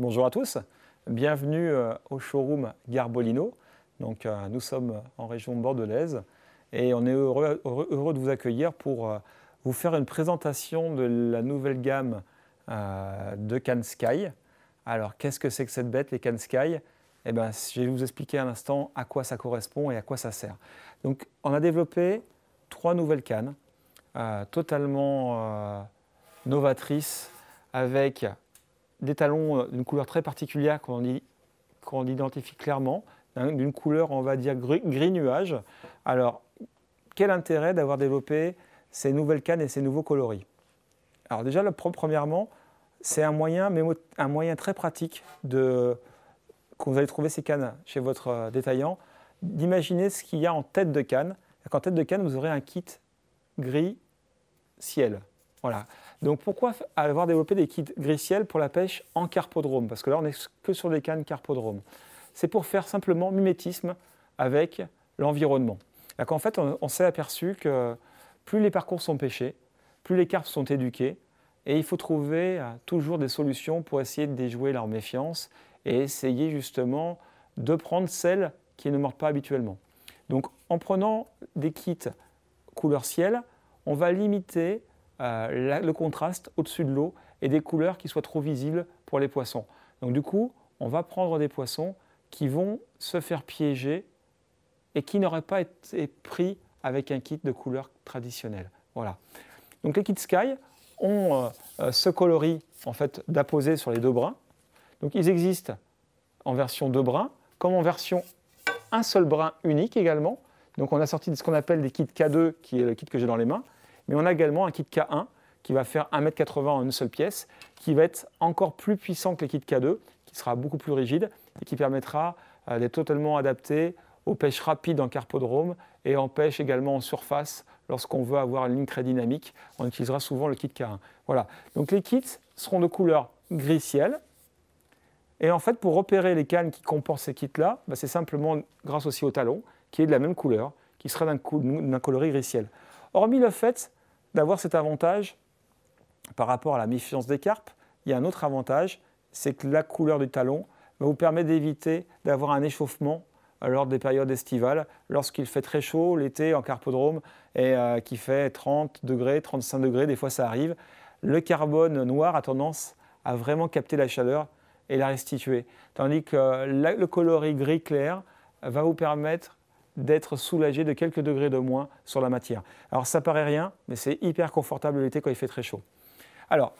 Bonjour à tous, bienvenue euh, au showroom Garbolino. Donc, euh, nous sommes en région bordelaise et on est heureux, de vous accueillir pour euh, vous faire une présentation de la nouvelle gamme de de Sky. Alors, qu'est-ce que c'est que cette bête, les cannes eh bien, je vais vous expliquer un instant à quoi ça correspond et à quoi ça sert. Donc, on a développé trois nouvelles cannes totalement novatrices avec des talons euh, d'une couleur très particulière qu'on identifie clairement, hein, d'une couleur, on va dire, gris, nuage. Alors, quel intérêt d'avoir développé ces nouvelles cannes et ces nouveaux coloris Alors déjà, le, premièrement, c'est un moyen, un moyen très pratique de, quand vous allez trouver ces cannes chez votre euh, détaillant, d'imaginer ce qu'il y a en tête de canne. En tête de canne, vous aurez un kit gris ciel. Voilà. Donc pourquoi avoir développé des kits ciel pour la pêche en carpodrome Parce que là, on n'est que sur des cannes carpodrome. C'est pour faire simplement mimétisme avec l'environnement. En fait, on, on s'est aperçu que plus les parcours sont pêchés, plus les carpes sont éduquées, et il faut trouver euh, toujours des solutions pour essayer de déjouer leur méfiance et essayer justement de prendre celles qui ne mordent pas habituellement. Donc en prenant des kits couleur ciel, on va limiter euh, le contraste au-dessus de l'eau et des couleurs qui soient trop visibles pour les poissons. Donc du coup, on va prendre des poissons qui vont se faire piéger et qui n'auraient pas été pris avec un kit de couleur traditionnel. Voilà. Donc les kits Sky ont euh, euh, ce coloris en fait d'apposer sur les deux brins. Donc ils existent en version deux brins, comme en version un seul brin unique également. Donc on a sorti de ce qu'on appelle des kits K2, qui est le kit que j'ai dans les mains, mais on a également un kit K1 qui va faire 1m80 en une seule pièce, qui va être encore plus puissant que les kits K2, qui sera beaucoup plus rigide et qui permettra euh, d'être totalement adapté aux pêches rapides en carpodrome et en pêche également en surface lorsqu'on veut avoir une ligne très dynamique. On utilisera souvent le kit K1. Voilà. Donc les kits seront de couleur gris ciel. Et en fait, pour repérer les cannes qui comportent ces kits-là, bah, c'est simplement grâce aussi au talon, qui est de la même couleur, qui sera d'un coloris gris ciel. Hormis le fait d'avoir cet avantage par rapport à la méfiance des carpes, il y a un autre avantage, c'est que la couleur du talon vous permet d'éviter d'avoir un échauffement euh, lors des périodes estivales, lorsqu'il fait très chaud l'été en carpodrome et euh, qui fait 30 degrés, 35 degrés, des fois ça arrive. Le carbone noir a tendance à vraiment capter la chaleur et la restituer, tandis que euh, le coloris gris clair va vous permettre d'être soulagé de quelques degrés de moins sur la matière. Alors ça paraît rien, mais c'est hyper confortable l'été quand il fait très chaud. Alors,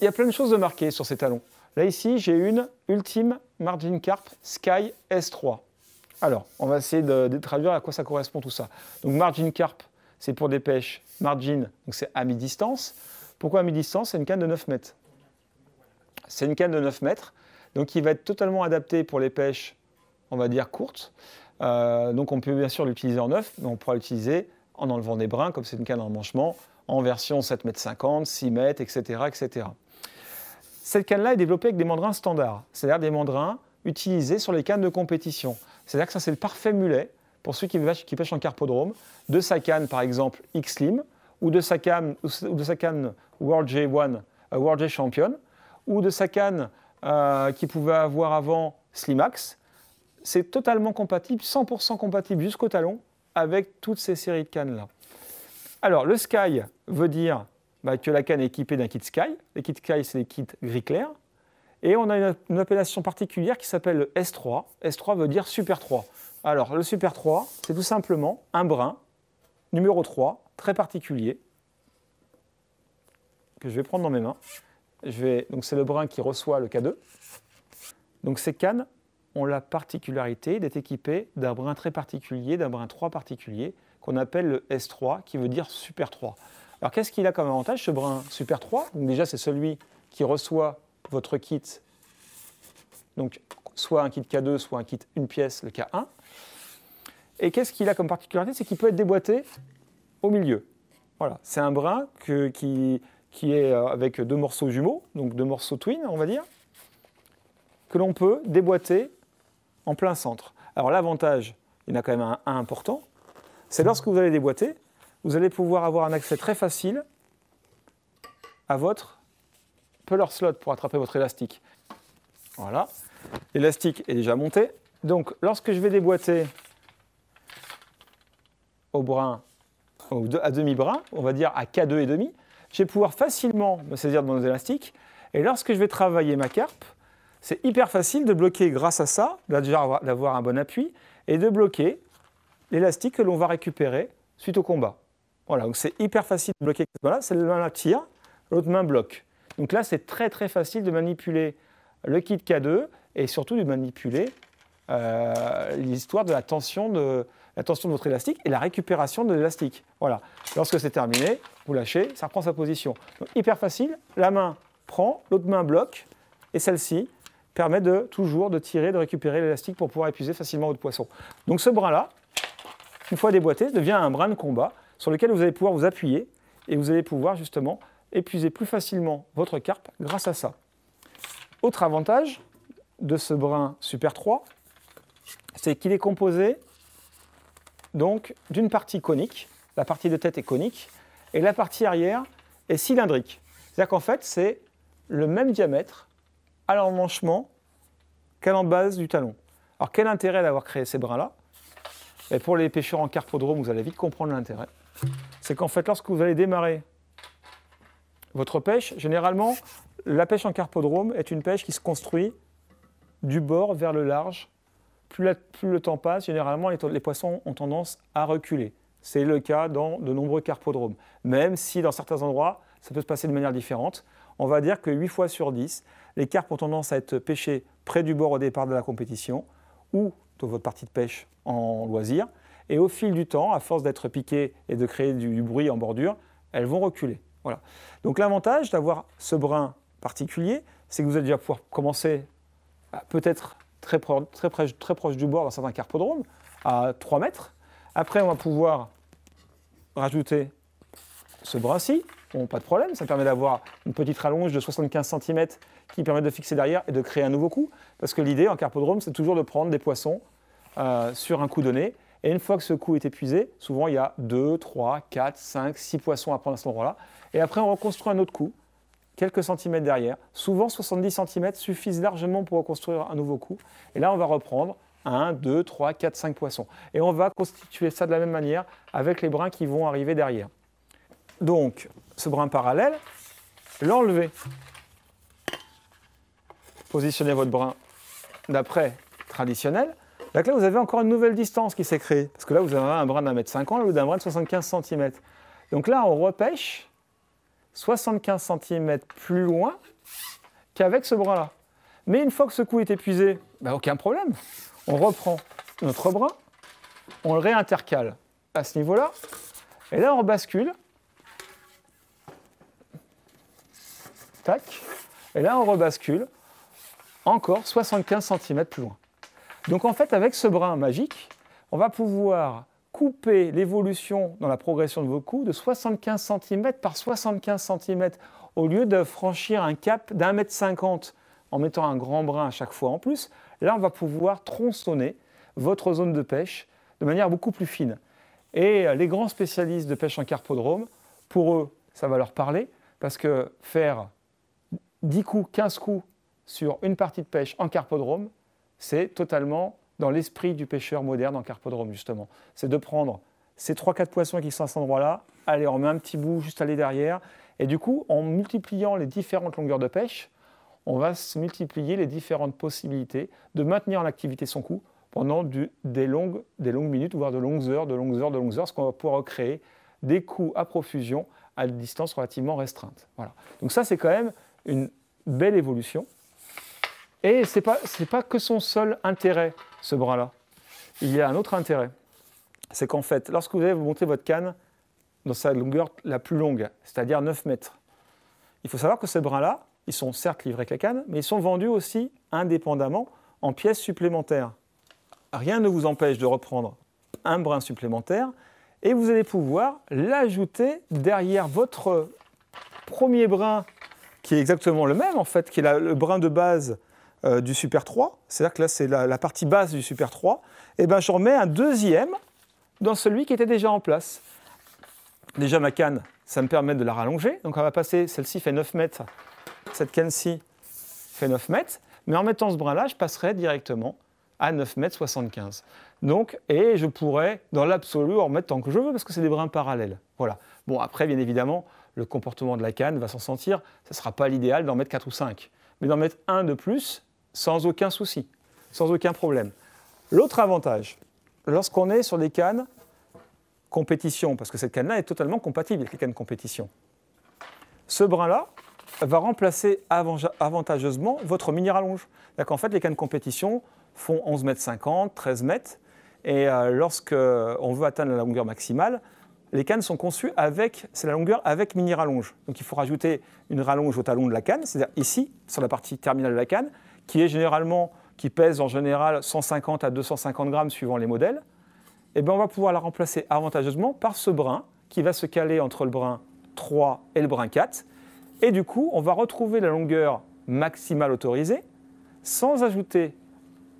il y a plein de choses de marquer sur ces talons. Là ici, j'ai une Ultime Margin Carp Sky S3. Alors, on va essayer de, traduire à quoi ça correspond tout ça. Donc Margin Carp, c'est pour des pêches margin, donc c'est à mi-distance. Pourquoi à mi-distance C'est une canne de 9 mètres. C'est une canne de 9 mètres, donc il va être totalement adapté pour les pêches, on va dire, courtes. Euh, donc on peut bien sûr l'utiliser en neuf, mais on pourra l'utiliser en enlevant des brins, comme c'est une canne en manchement, en version 7,50 m 6m, etc. etc. Cette canne-là est développée avec des mandrins standards, c'est-à-dire des mandrins utilisés sur les cannes de compétition. C'est-à-dire que ça, c'est le parfait mulet pour ceux qui, pêchent en carpodrome, de sa canne, par exemple, X-Slim, ou de sa canne, World J1, euh, World J Champion, ou de sa canne euh, qui pouvait avoir avant Slimax, c'est totalement compatible, 100% compatible jusqu'au talon avec toutes ces séries de cannes-là. Alors, le Sky veut dire bah, que la canne est équipée d'un kit Sky. Les kits Sky, c'est des kits gris clair. Et on a une, appellation particulière qui s'appelle le S3. S3 veut dire Super 3. Alors, le Super 3, c'est tout simplement un brin, numéro 3, très particulier, que je vais prendre dans mes mains. donc, c'est le brin qui reçoit le K2. Donc, ces cannes la particularité d'être équipé d'un brin très particulier, d'un brin 3 particulier, qu'on appelle le S3, qui veut dire Super 3. Alors qu'est-ce qu'il a comme avantage ce brin Super 3 Déjà c'est celui qui reçoit votre kit, donc soit un kit K2, soit un kit une pièce, le K1. Et qu'est-ce qu'il a comme particularité C'est qu'il peut être déboîté au milieu. Voilà, c'est un brin qui, qui est euh, avec deux morceaux jumeaux, donc deux morceaux twin, on va dire, que l'on peut déboîter en plein centre. Alors l'avantage, il y en a quand même un, important, c'est lorsque vous allez déboîter, vous allez pouvoir avoir un accès très facile à votre puller slot pour attraper votre élastique. Voilà, l'élastique est déjà monté. Donc lorsque je vais déboîter au brin, à demi-brin, on va dire à K2 et demi, je vais pouvoir facilement me saisir de mon élastique. Et lorsque je vais travailler ma carpe, c'est hyper facile de bloquer grâce à ça, bah, d'avoir un bon appui, et de bloquer l'élastique que l'on va récupérer suite au combat. Voilà, donc c'est hyper facile de bloquer. Voilà, c'est là la tire, l'autre main bloque. Donc là, c'est très très facile de manipuler le kit K2 et surtout de manipuler euh, l'histoire de la tension de la tension de votre élastique et la récupération de l'élastique. Voilà. Lorsque c'est terminé, vous lâchez, ça reprend sa position. Donc hyper facile. La main prend, l'autre main bloque et celle-ci permet de toujours de tirer, de récupérer l'élastique pour pouvoir épuiser facilement votre poisson. Donc ce brin-là, une fois déboîté, devient un brin de combat sur lequel vous allez pouvoir vous appuyer et vous allez pouvoir justement épuiser plus facilement votre carpe grâce à ça. Autre avantage de ce brin Super 3, c'est qu'il est composé donc d'une partie conique, la partie de tête est conique, et la partie arrière est cylindrique. C'est-à-dire qu'en fait, c'est le même diamètre à l'emmanchement qu'à l'embase du talon. Alors quel intérêt d'avoir créé ces brins-là et Pour les pêcheurs en carpodrome, vous allez vite comprendre l'intérêt. C'est qu'en fait, lorsque vous allez démarrer votre pêche, généralement, la pêche en carpodrome est une pêche qui se construit du bord vers le large. Plus, le temps passe, généralement, les poissons ont tendance à reculer. C'est le cas dans de nombreux carpodromes. Même si dans certains endroits, ça peut se passer de manière différente, on va dire que 8 fois sur 10, les carpes ont tendance à être pêchées près du bord au départ de la compétition ou dans votre partie de pêche en loisir. Et au fil du temps, à force d'être piquées et de créer du, bruit en bordure, elles vont reculer. Voilà. Donc l'avantage d'avoir ce brin particulier, c'est que vous allez déjà pouvoir commencer bah, peut-être très, très proche du bord dans certains carpodromes, à 3 mètres. Après, on va pouvoir rajouter ce brin-ci, Bon, pas de problème, ça permet d'avoir une petite rallonge de 75 cm qui permet de fixer derrière et de créer un nouveau coup. Parce que l'idée en carpodrome, c'est toujours de prendre des poissons euh, sur un coup donné. Et une fois que ce coup est épuisé, souvent il y a 2, 3, 4, 5, 6 poissons à prendre à cet endroit-là. Et après, on reconstruit un autre coup, quelques centimètres derrière. Souvent, 70 cm suffisent largement pour reconstruire un nouveau coup. Et là, on va reprendre 1, 2, 3, 4, 5 poissons. Et on va constituer ça de la même manière avec les brins qui vont arriver derrière donc ce brin parallèle, l'enlever. Positionnez votre brin d'après traditionnel. là, vous avez encore une nouvelle distance qui s'est créée. Parce que là, vous avez un brin d'un mètre cinquante ou d'un brin de 75 cm. Donc là, on repêche 75 cm plus loin qu'avec ce brin-là. Mais une fois que ce coup est épuisé, bah, aucun problème. On reprend notre brin. on le réintercale à ce niveau-là, et là on bascule Et là, on rebascule encore 75 cm plus loin. Donc en fait, avec ce brin magique, on va pouvoir couper l'évolution dans la progression de vos coups de 75 cm par 75 cm au lieu de franchir un cap d'un mètre cinquante en mettant un grand brin à chaque fois en plus. Là, on va pouvoir tronçonner votre zone de pêche de manière beaucoup plus fine. Et euh, les grands spécialistes de pêche en carpodrome, pour eux, ça va leur parler parce que faire 10 coups, 15 coups sur une partie de pêche en carpodrome, c'est totalement dans l'esprit du pêcheur moderne en carpodrome, justement. C'est de prendre ces 3-4 poissons qui sont à cet endroit-là, aller en met un petit bout juste aller derrière, et du coup, en multipliant les différentes longueurs de pêche, on va se multiplier les différentes possibilités de maintenir l'activité activité son coup pendant des, longues, des longues minutes, voire de longues heures, de longues heures, de longues heures, ce qu'on va pouvoir créer des coups à profusion à des distances relativement restreinte Voilà. Donc ça, c'est quand même une belle évolution. Et ce n'est pas, que son seul intérêt, ce brin-là. Il y a un autre intérêt. C'est qu'en fait, lorsque vous allez monter votre canne dans sa longueur la plus longue, c'est-à-dire 9 mètres, il faut savoir que ces brins-là, ils sont certes livrés avec la canne, mais ils sont vendus aussi indépendamment en pièces supplémentaires. Rien ne vous empêche de reprendre un brin supplémentaire et vous allez pouvoir l'ajouter derrière votre premier brin qui est exactement le même en fait, qui est le brin de base euh, du Super 3, c'est-à-dire que là c'est la, partie basse du Super 3, et eh ben j'en remets un deuxième dans celui qui était déjà en place. Déjà ma canne, ça me permet de la rallonger, donc on va passer, celle-ci fait 9 mètres, cette canne-ci fait 9 mètres, mais en mettant ce brin-là, je passerai directement à 9 mètres 75. Donc, et je pourrais, dans l'absolu, en mettre tant que je veux, parce que c'est des brins parallèles. Voilà. Bon, après, bien évidemment, le comportement de la canne va s'en sentir. Ce ne sera pas l'idéal d'en mettre 4 ou 5, mais d'en mettre un de plus sans aucun souci, sans aucun problème. L'autre avantage, lorsqu'on est sur des cannes compétition, parce que cette canne-là est totalement compatible avec les cannes compétition, ce brin-là va remplacer avantageusement votre mini-rallonge. En fait, les cannes compétition font 11 mètres 50, 13 mètres, et euh, lorsqu'on euh, veut atteindre la longueur maximale, les cannes sont conçues avec, c'est la longueur avec mini rallonge. Donc il faut rajouter une rallonge au talon de la canne, c'est-à-dire ici, sur la partie terminale de la canne, qui est généralement, qui pèse en général 150 à 250 grammes suivant les modèles. Et eh bien on va pouvoir la remplacer avantageusement par ce brin qui va se caler entre le brin 3 et le brin 4. Et du coup, on va retrouver la longueur maximale autorisée sans ajouter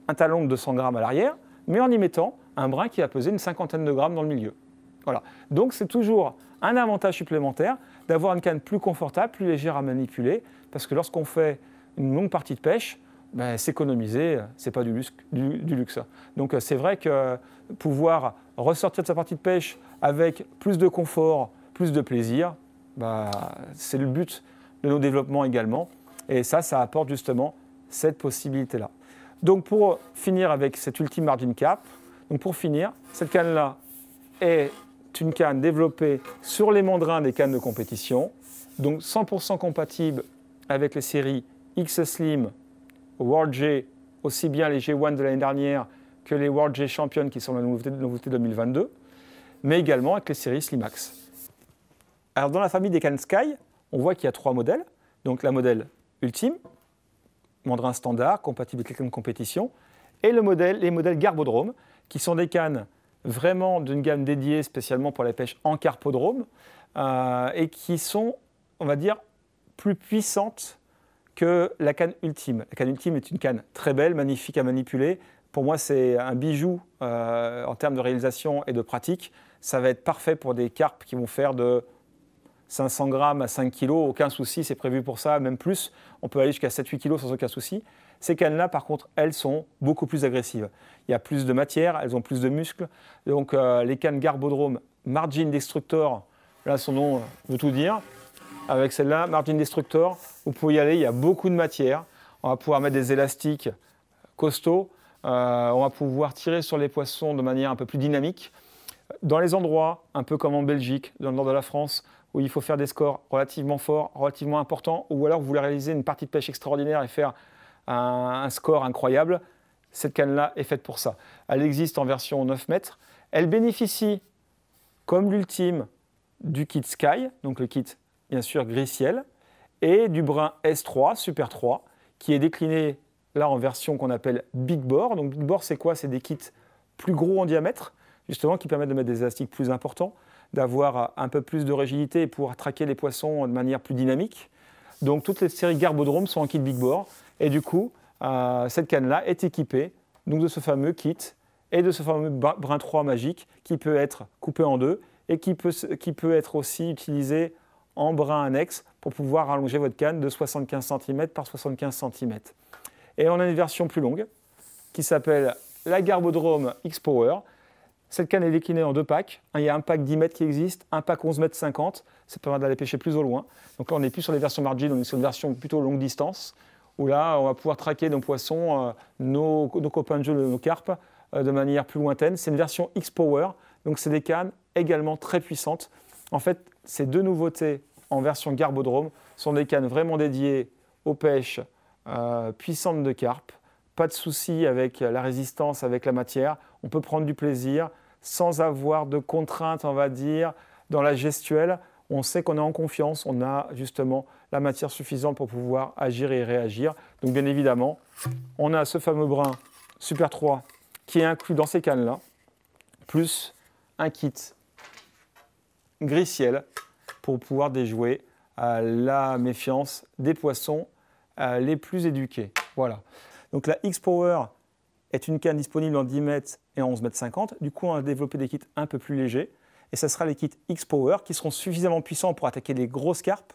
un talon de 200 grammes à l'arrière, mais en y mettant un brin qui va peser une cinquantaine de grammes dans le milieu. Donc c'est toujours un avantage supplémentaire d'avoir une canne plus confortable, plus légère à manipuler, parce que lorsqu'on fait une longue partie de pêche, ben, s'économiser, c'est pas du luxe, du, du luxe. Donc c'est vrai que pouvoir ressortir de sa partie de pêche avec plus de confort, plus de plaisir, ben, c'est le but de nos développements également. Et ça, ça apporte justement cette possibilité-là. Donc pour finir avec cette ultime margin cap, donc pour finir, cette canne-là est une canne développée sur les mandrins des cannes de compétition, donc 100% compatible avec les séries X Slim, World G, aussi bien les G1 de l'année dernière que les World G Champion, qui sont la nouveauté, nouveauté 2022, mais également avec les séries Slimax. Alors dans la famille des cannes Sky, on voit qu'il y a trois modèles. Donc la modèle ultime, mandrin standard, compatible avec les cannes de compétition, et les modèles Garbodrome, qui sont des cannes vraiment d'une gamme dédiée spécialement pour la pêche en carpodrome euh, et qui sont, on va dire, plus puissantes que la canne ultime. La canne ultime est une canne très belle, magnifique à manipuler. Pour moi, c'est un bijou euh, en termes de réalisation et de pratique. Ça va être parfait pour des carpes qui vont faire de 500 grammes à 5 kg, aucun souci, c'est prévu pour ça, même plus. On peut aller jusqu'à 7-8 kg sans aucun souci. Ces cannes-là, par contre, elles sont beaucoup plus agressives. Il y a plus de matière, elles ont plus de muscles. Donc euh, les cannes Garbodrome, Margin Destructor, là son nom euh, veut tout dire. Avec celle-là, Margin Destructor, vous pouvez y aller, il y a beaucoup de matière. On va pouvoir mettre des élastiques costauds. Euh, on va pouvoir tirer sur les poissons de manière un peu plus dynamique. Dans les endroits, un peu comme en Belgique, dans le nord de la France, où il faut faire des scores relativement forts, relativement importants, ou alors vous voulez réaliser une partie de pêche extraordinaire et faire un, score incroyable. Cette canne-là est faite pour ça. Elle existe en version 9 mètres. Elle bénéficie, comme l'ultime, du kit Sky, donc le kit bien sûr gris-ciel, et du brin S3, Super 3, qui est décliné là en version qu'on appelle Big Bore. Donc Big Bore, c'est quoi C'est des kits plus gros en diamètre, justement, qui permettent de mettre des élastiques plus importants, d'avoir un peu plus de rigidité pour traquer les poissons de manière plus dynamique. Donc toutes les séries Garbodrome sont en kit Big Bore. Et du coup, euh, cette canne-là est équipée donc, de ce fameux kit et de ce fameux brin 3 magique qui peut être coupé en deux et qui peut, qui peut être aussi utilisé en brin annexe pour pouvoir allonger votre canne de 75 cm par 75 cm. Et on a une version plus longue qui s'appelle la Garbodrome X-Power cette canne est déclinée en deux packs. Il y a un pack 10 mètres qui existe, un pack 11 mètres 50. Ça permet d'aller pêcher plus au loin. Donc là, on n'est plus sur les versions margin, on est sur une version plutôt longue distance, où là, on va pouvoir traquer nos poissons, euh, nos, copains de jeu, nos carpes, euh, de manière plus lointaine. C'est une version X-Power. Donc c'est des cannes également très puissantes. En fait, ces deux nouveautés en version Garbodrome sont des cannes vraiment dédiées aux pêches euh, puissantes de carpes. Pas de souci avec la résistance, avec la matière. On peut prendre du plaisir sans avoir de contraintes, on va dire, dans la gestuelle. On sait qu'on est en confiance, on a justement la matière suffisante pour pouvoir agir et réagir. Donc bien évidemment, on a ce fameux brin Super 3 qui est inclus dans ces cannes-là, plus un kit gris ciel pour pouvoir déjouer euh, la méfiance des poissons euh, les plus éduqués. Voilà. Donc la X-Power, est une canne disponible en 10 mètres et en 11 mètres 50. Du coup, on a développé des kits un peu plus légers. Et ce sera les kits X-Power qui seront suffisamment puissants pour attaquer les grosses carpes,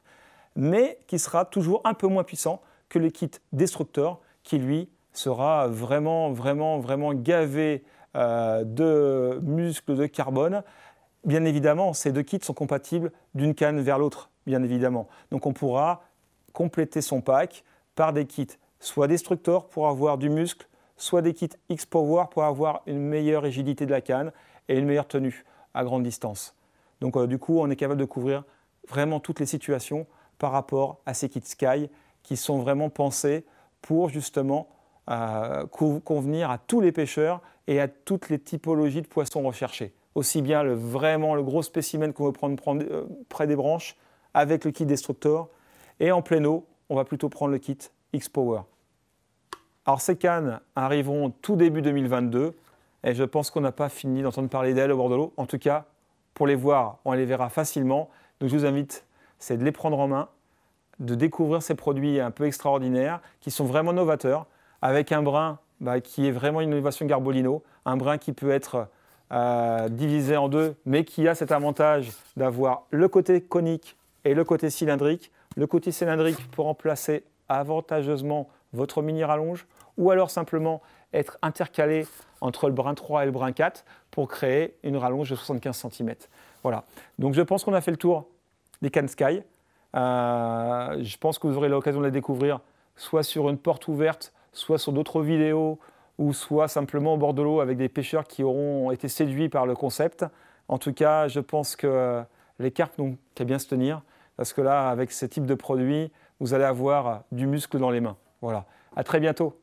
mais qui sera toujours un peu moins puissant que les kits Destructor qui, lui, sera vraiment, vraiment, vraiment gavé euh, de muscles de carbone. Bien évidemment, ces deux kits sont compatibles d'une canne vers l'autre, bien évidemment. Donc on pourra compléter son pack par des kits soit Destructor pour avoir du muscle, soit des kits X Power pour avoir une meilleure rigidité de la canne et une meilleure tenue à grande distance. Donc euh, du coup, on est capable de couvrir vraiment toutes les situations par rapport à ces kits Sky qui sont vraiment pensés pour justement euh, convenir à tous les pêcheurs et à toutes les typologies de poissons recherchés. Aussi bien le, vraiment le gros spécimen qu'on veut prendre, euh, près des branches avec le kit Destructor et en plein eau, on va plutôt prendre le kit X-Power. Alors ces cannes arriveront tout début 2022 et je pense qu'on n'a pas fini d'entendre parler d'elles au bord de l'eau. En tout cas, pour les voir, on les verra facilement. Donc je vous invite, c'est de les prendre en main, de découvrir ces produits un peu extraordinaires qui sont vraiment novateurs, avec un brin bah, qui est vraiment une innovation Garbolino, un brin qui peut être euh, divisé en deux, mais qui a cet avantage d'avoir le côté conique et le côté cylindrique. Le côté cylindrique peut placer avantageusement votre mini rallonge, ou alors simplement être intercalé entre le brin 3 et le brin 4 pour créer une rallonge de 75 cm. Voilà, donc je pense qu'on a fait le tour des Can Sky. Euh, je pense que vous aurez l'occasion de les découvrir soit sur une porte ouverte, soit sur d'autres vidéos, ou soit simplement au bord de l'eau avec des pêcheurs qui auront été séduits par le concept. En tout cas, je pense que les carpes n'ont qu'à bien se tenir, parce que là, avec ce type de produit, vous allez avoir du muscle dans les mains. Voilà, à très bientôt.